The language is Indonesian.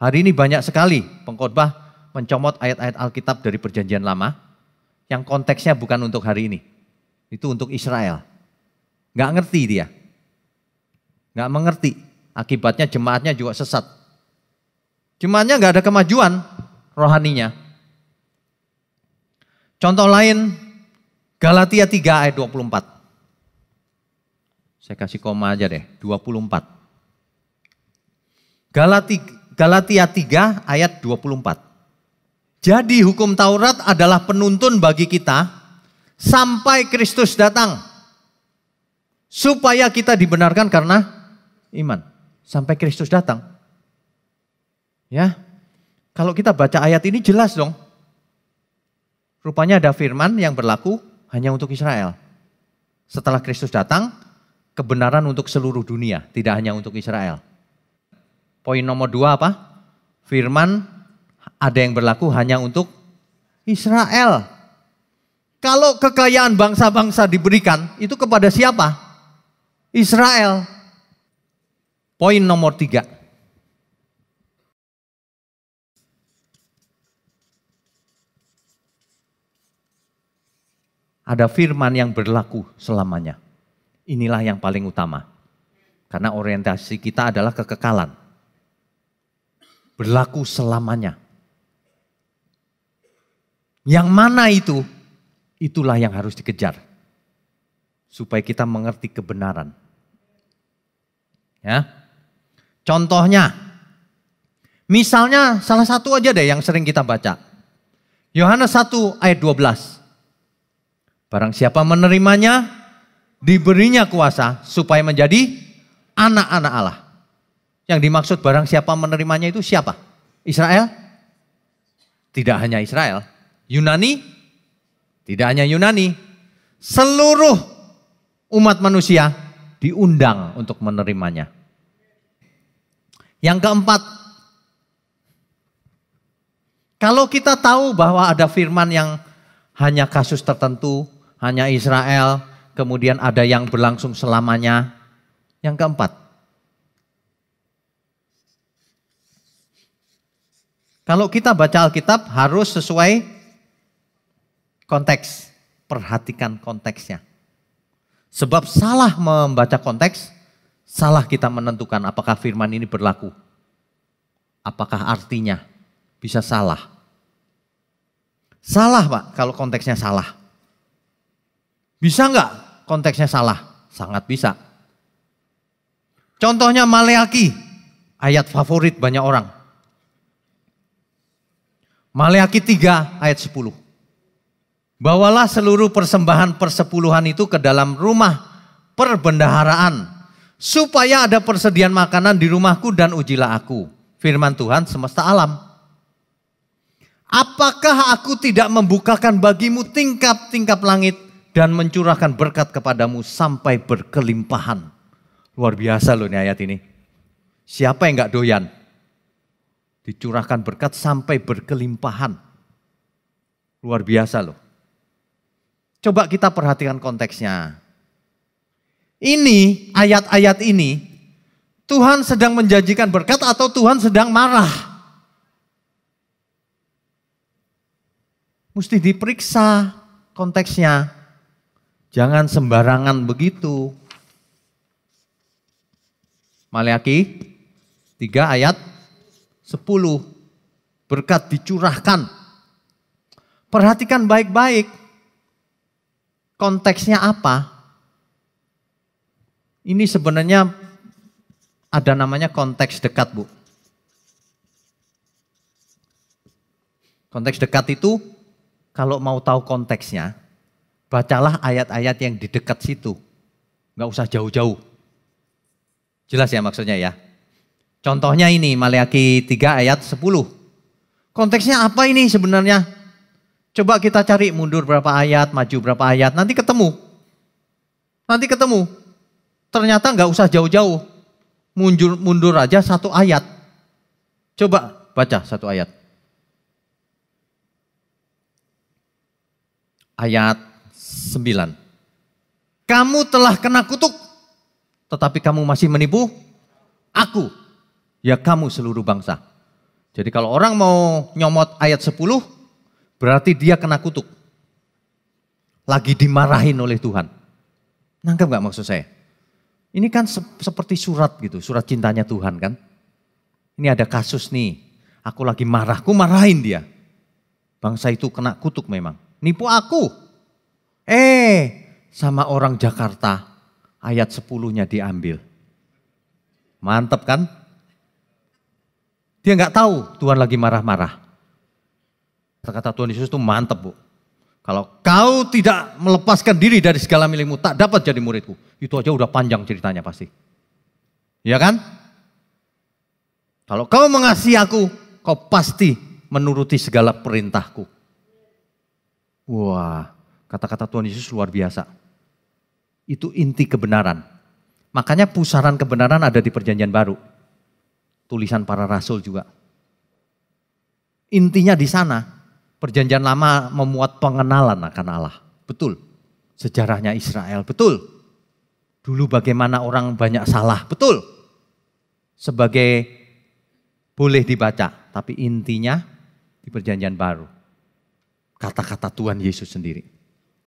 Hari ini banyak sekali pengkhotbah mencomot ayat-ayat Alkitab dari perjanjian lama yang konteksnya bukan untuk hari ini. Itu untuk Israel. Gak ngerti dia. gak mengerti. Akibatnya jemaatnya juga sesat. Jemaatnya gak ada kemajuan rohaninya. Contoh lain, Galatia 3 ayat 24. Saya kasih koma aja deh, 24. Galatia Galatia 3 ayat 24. Jadi hukum Taurat adalah penuntun bagi kita sampai Kristus datang. Supaya kita dibenarkan karena iman. Sampai Kristus datang. Ya. Kalau kita baca ayat ini jelas dong. Rupanya ada firman yang berlaku hanya untuk Israel. Setelah Kristus datang, kebenaran untuk seluruh dunia, tidak hanya untuk Israel. Poin nomor dua apa? Firman ada yang berlaku hanya untuk Israel. Kalau kekayaan bangsa-bangsa diberikan, itu kepada siapa? Israel. Poin nomor tiga. Ada firman yang berlaku selamanya. Inilah yang paling utama. Karena orientasi kita adalah kekekalan berlaku selamanya. Yang mana itu? Itulah yang harus dikejar. Supaya kita mengerti kebenaran. Ya. Contohnya, misalnya salah satu aja deh yang sering kita baca. Yohanes 1 ayat 12. Barang siapa menerimanya, diberinya kuasa supaya menjadi anak-anak Allah. Yang dimaksud barang siapa menerimanya itu siapa? Israel? Tidak hanya Israel. Yunani? Tidak hanya Yunani. Seluruh umat manusia diundang untuk menerimanya. Yang keempat, kalau kita tahu bahwa ada firman yang hanya kasus tertentu, hanya Israel, kemudian ada yang berlangsung selamanya. Yang keempat, Kalau kita baca Alkitab harus sesuai konteks. Perhatikan konteksnya. Sebab salah membaca konteks, salah kita menentukan apakah firman ini berlaku. Apakah artinya bisa salah. Salah Pak kalau konteksnya salah. Bisa enggak konteksnya salah? Sangat bisa. Contohnya Maleaki, ayat favorit banyak orang. Maleakhi 3 ayat 10. Bawalah seluruh persembahan persepuluhan itu ke dalam rumah perbendaharaan. Supaya ada persediaan makanan di rumahku dan ujilah aku. Firman Tuhan semesta alam. Apakah aku tidak membukakan bagimu tingkap-tingkap langit dan mencurahkan berkat kepadamu sampai berkelimpahan. Luar biasa loh ini ayat ini. Siapa yang gak doyan? Dicurahkan berkat sampai berkelimpahan. Luar biasa loh. Coba kita perhatikan konteksnya. Ini ayat-ayat ini Tuhan sedang menjanjikan berkat atau Tuhan sedang marah? Mesti diperiksa konteksnya. Jangan sembarangan begitu. Maleaki 3 ayat Sepuluh, berkat dicurahkan. Perhatikan baik-baik konteksnya apa. Ini sebenarnya ada namanya konteks dekat, Bu. Konteks dekat itu kalau mau tahu konteksnya, bacalah ayat-ayat yang di dekat situ. Nggak usah jauh-jauh. Jelas ya maksudnya ya? Contohnya ini Maliaki 3 ayat 10. Konteksnya apa ini sebenarnya? Coba kita cari mundur berapa ayat, maju berapa ayat, nanti ketemu. Nanti ketemu. Ternyata nggak usah jauh-jauh. Mundur, mundur aja satu ayat. Coba baca satu ayat. Ayat 9. Kamu telah kena kutuk, tetapi kamu masih menipu aku ya kamu seluruh bangsa. Jadi kalau orang mau nyomot ayat 10, berarti dia kena kutuk. Lagi dimarahin oleh Tuhan. Nangkep gak maksud saya? Ini kan se seperti surat gitu, surat cintanya Tuhan kan. Ini ada kasus nih, aku lagi marah, aku marahin dia. Bangsa itu kena kutuk memang. Nipu aku. Eh, sama orang Jakarta, ayat 10-nya diambil. Mantap kan? Dia nggak tahu Tuhan lagi marah-marah. Kata-kata Tuhan Yesus itu mantep bu. Kalau kau tidak melepaskan diri dari segala milikmu, tak dapat jadi muridku. Itu aja udah panjang ceritanya pasti. Ya kan? Kalau kau mengasihi aku, kau pasti menuruti segala perintahku. Wah, kata-kata Tuhan Yesus luar biasa. Itu inti kebenaran. Makanya pusaran kebenaran ada di perjanjian baru tulisan para rasul juga. Intinya di sana, perjanjian lama memuat pengenalan akan Allah. Betul, sejarahnya Israel, betul. Dulu bagaimana orang banyak salah, betul. Sebagai boleh dibaca, tapi intinya di perjanjian baru. Kata-kata Tuhan Yesus sendiri.